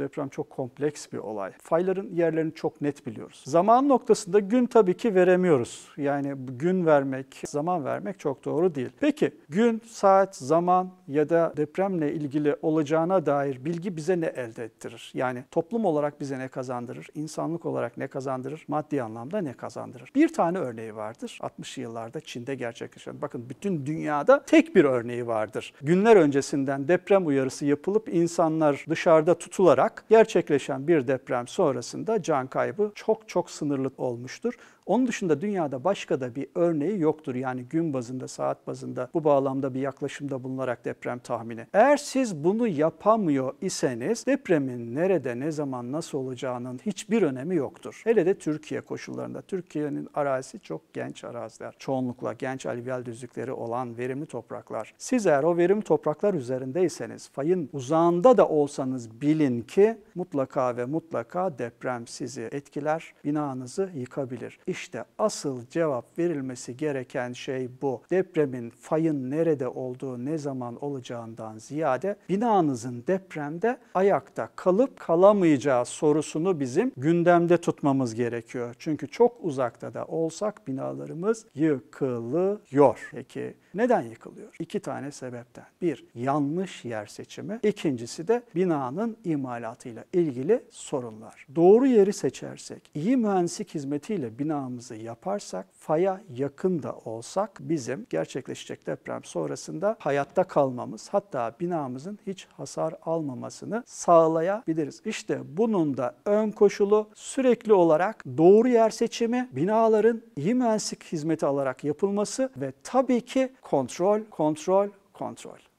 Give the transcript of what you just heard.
Deprem çok kompleks bir olay. Fayların yerlerini çok net biliyoruz. Zaman noktasında gün tabii ki veremiyoruz. Yani gün vermek, zaman vermek çok doğru değil. Peki gün, saat, zaman ya da depremle ilgili olacağına dair bilgi bize ne elde ettirir? Yani toplum olarak bize ne kazandırır? İnsanlık olarak ne kazandırır? Maddi anlamda ne kazandırır? Bir tane örneği vardır. 60'lı yıllarda Çin'de gerçekleşen. Bakın bütün dünyada tek bir örneği vardır. Günler öncesinden deprem uyarısı yapılıp insanlar dışarıda tutularak olarak gerçekleşen bir deprem sonrasında can kaybı çok çok sınırlı olmuştur. Onun dışında dünyada başka da bir örneği yoktur. Yani gün bazında, saat bazında bu bağlamda bir yaklaşımda bulunarak deprem tahmini. Eğer siz bunu yapamıyor iseniz depremin nerede, ne zaman, nasıl olacağının hiçbir önemi yoktur. Hele de Türkiye koşullarında. Türkiye'nin arazisi çok genç araziler. Çoğunlukla genç alüvyal düzlükleri olan verimli topraklar. Siz eğer o verimli topraklar üzerindeyseniz, fayın uzağında da olsanız bilin ki ki mutlaka ve mutlaka deprem sizi etkiler, binanızı yıkabilir. İşte asıl cevap verilmesi gereken şey bu. Depremin fayın nerede olduğu, ne zaman olacağından ziyade binanızın depremde ayakta kalıp kalamayacağı sorusunu bizim gündemde tutmamız gerekiyor. Çünkü çok uzakta da olsak binalarımız yıkılıyor. Peki neden yıkılıyor? İki tane sebepten. Bir, yanlış yer seçimi. İkincisi de binanın imalatı imalatıyla ilgili sorunlar. Doğru yeri seçersek, iyi mühendislik hizmetiyle binamızı yaparsak, faya yakın da olsak bizim gerçekleşecek deprem sonrasında hayatta kalmamız, hatta binamızın hiç hasar almamasını sağlayabiliriz. İşte bunun da ön koşulu sürekli olarak doğru yer seçimi, binaların iyi mühendislik hizmeti alarak yapılması ve tabii ki kontrol, kontrol, kontrol.